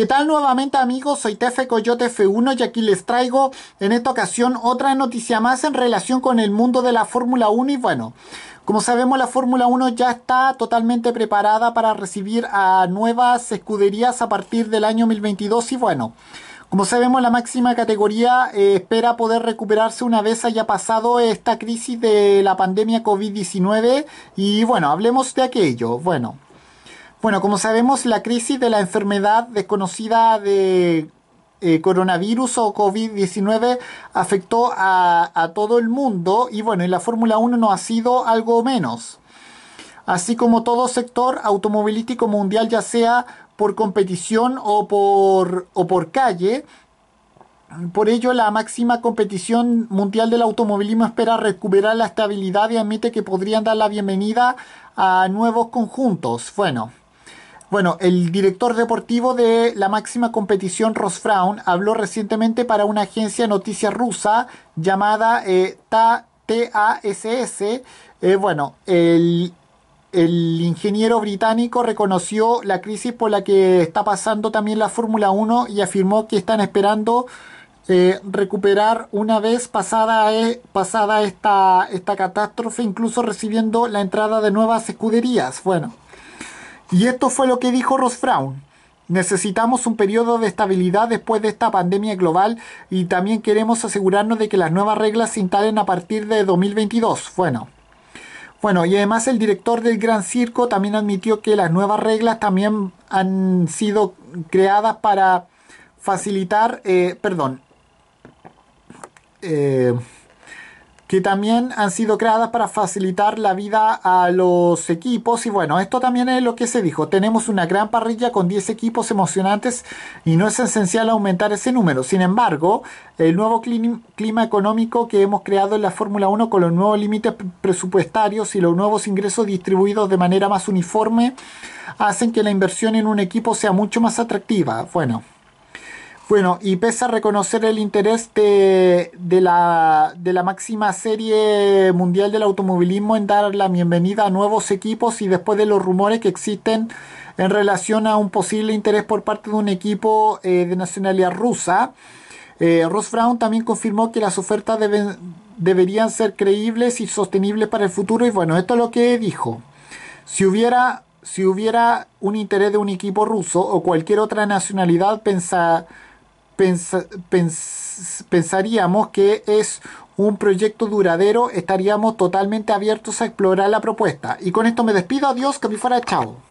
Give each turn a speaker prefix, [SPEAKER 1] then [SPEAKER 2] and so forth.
[SPEAKER 1] ¿Qué tal nuevamente amigos? Soy Tefe Coyote F1 y aquí les traigo en esta ocasión otra noticia más en relación con el mundo de la Fórmula 1 y bueno, como sabemos la Fórmula 1 ya está totalmente preparada para recibir a nuevas escuderías a partir del año 2022 y bueno, como sabemos la máxima categoría eh, espera poder recuperarse una vez haya pasado esta crisis de la pandemia COVID-19 y bueno, hablemos de aquello, bueno. Bueno, como sabemos, la crisis de la enfermedad desconocida de eh, coronavirus o COVID-19 afectó a, todo el mundo y bueno, en la Fórmula 1 no ha sido algo menos. Así como todo sector automovilístico mundial, ya sea por competición o o por calle, por ello, la máxima competición mundial del automovilismo espera recuperar la estabilidad y admite que podrían dar la bienvenida a nuevos conjuntos. Bueno, bueno, el director deportivo de la máxima competición, Ross Fraun, habló recientemente para una agencia de noticias rusa llamada eh, TASS. Eh, bueno, el, el ingeniero británico reconoció la crisis por la que está pasando también la Fórmula 1 y afirmó que están esperando eh, recuperar una vez pasada, pasada esta, esta catástrofe, incluso recibiendo la entrada de nuevas escuderías. Bueno. Y esto fue lo que dijo Ross Fraun, Necesitamos un periodo de estabilidad después de esta pandemia global y también queremos asegurarnos de que las nuevas reglas se instalen a partir de 2022. Bueno. Bueno, y además el director del Gran Circo también admitió que las nuevas reglas también han sido creadas para facilitar, eh, perdón, eh, que también han sido creadas para facilitar la vida a los equipos. Y bueno, esto también es lo que se dijo. Tenemos una gran parrilla con 10 equipos emocionantes y no es esencial aumentar ese número. Sin embargo, el nuevo clima económico que hemos creado en la Fórmula 1 con los nuevos límites presupuestarios y los nuevos ingresos distribuidos de manera más uniforme hacen que la inversión en un equipo sea mucho más atractiva. Bueno, bueno, y pese a reconocer el interés de, la, máxima serie mundial del automovilismo en dar la bienvenida a nuevos equipos y después de los rumores que existen en relación a un posible interés por parte de un equipo eh, de nacionalidad rusa, eh, Ross Brown también confirmó que las ofertas deberían ser creíbles y sostenibles para el futuro y bueno, esto es lo que dijo. Si hubiera, si hubiera un interés de un equipo ruso o cualquier otra nacionalidad, pensar pensaríamos que es un proyecto duradero, estaríamos totalmente abiertos a explorar la propuesta. Y con esto me despido, adiós, que me fuera, chao.